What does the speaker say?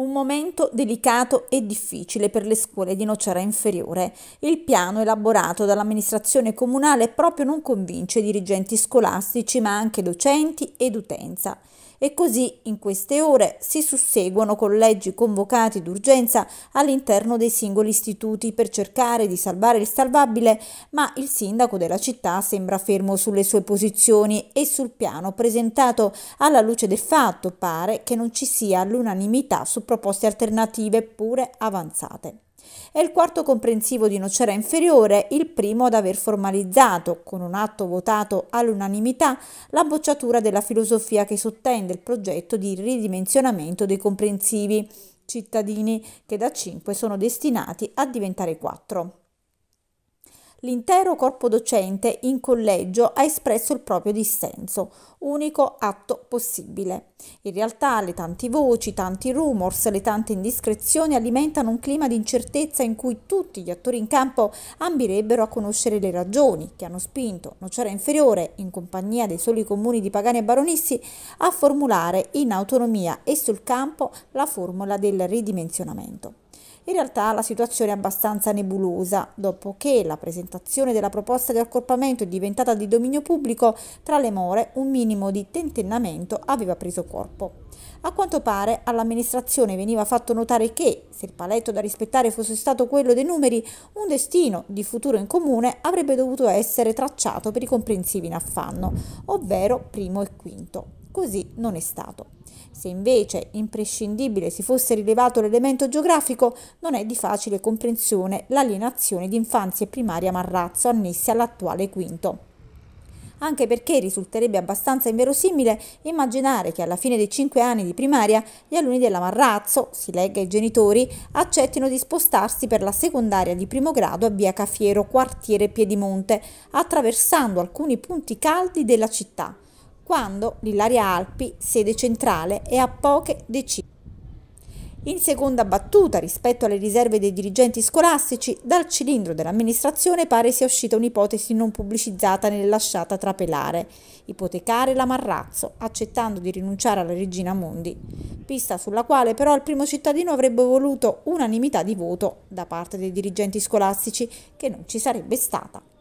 Un momento delicato e difficile per le scuole di Nocera Inferiore. Il piano elaborato dall'amministrazione comunale proprio non convince dirigenti scolastici ma anche docenti ed utenza e così in queste ore si susseguono collegi convocati d'urgenza all'interno dei singoli istituti per cercare di salvare il salvabile, ma il sindaco della città sembra fermo sulle sue posizioni e sul piano presentato alla luce del fatto pare che non ci sia l'unanimità su proposte alternative pure avanzate. È il quarto comprensivo di Nocera Inferiore, il primo ad aver formalizzato, con un atto votato all'unanimità, la bocciatura della filosofia che sottende il progetto di ridimensionamento dei comprensivi cittadini, che da 5 sono destinati a diventare 4. L'intero corpo docente in collegio ha espresso il proprio dissenso, unico atto possibile. In realtà le tante voci, tanti rumors, le tante indiscrezioni alimentano un clima di incertezza in cui tutti gli attori in campo ambirebbero a conoscere le ragioni che hanno spinto Nocera Inferiore, in compagnia dei soli comuni di Pagani e Baronissi, a formulare in autonomia e sul campo la formula del ridimensionamento. In realtà la situazione è abbastanza nebulosa, dopo che la presentazione della proposta di accorpamento è diventata di dominio pubblico, tra le more un minimo di tentennamento aveva preso corpo. A quanto pare all'amministrazione veniva fatto notare che, se il paletto da rispettare fosse stato quello dei numeri, un destino di futuro in comune avrebbe dovuto essere tracciato per i comprensivi in affanno, ovvero primo e quinto. Così non è stato. Se invece imprescindibile si fosse rilevato l'elemento geografico, non è di facile comprensione l'alienazione di infanzia e primaria Marrazzo annessi all'attuale quinto anche perché risulterebbe abbastanza inverosimile immaginare che alla fine dei cinque anni di primaria gli alunni della Marrazzo, si legga i genitori, accettino di spostarsi per la secondaria di primo grado a via Cafiero, quartiere Piedimonte, attraversando alcuni punti caldi della città quando l'Ilaria Alpi, sede centrale, è a poche decine. In seconda battuta, rispetto alle riserve dei dirigenti scolastici, dal cilindro dell'amministrazione pare sia uscita un'ipotesi non pubblicizzata né lasciata trapelare, ipotecare la Marrazzo, accettando di rinunciare alla regina Mondi, pista sulla quale però il primo cittadino avrebbe voluto unanimità di voto da parte dei dirigenti scolastici, che non ci sarebbe stata.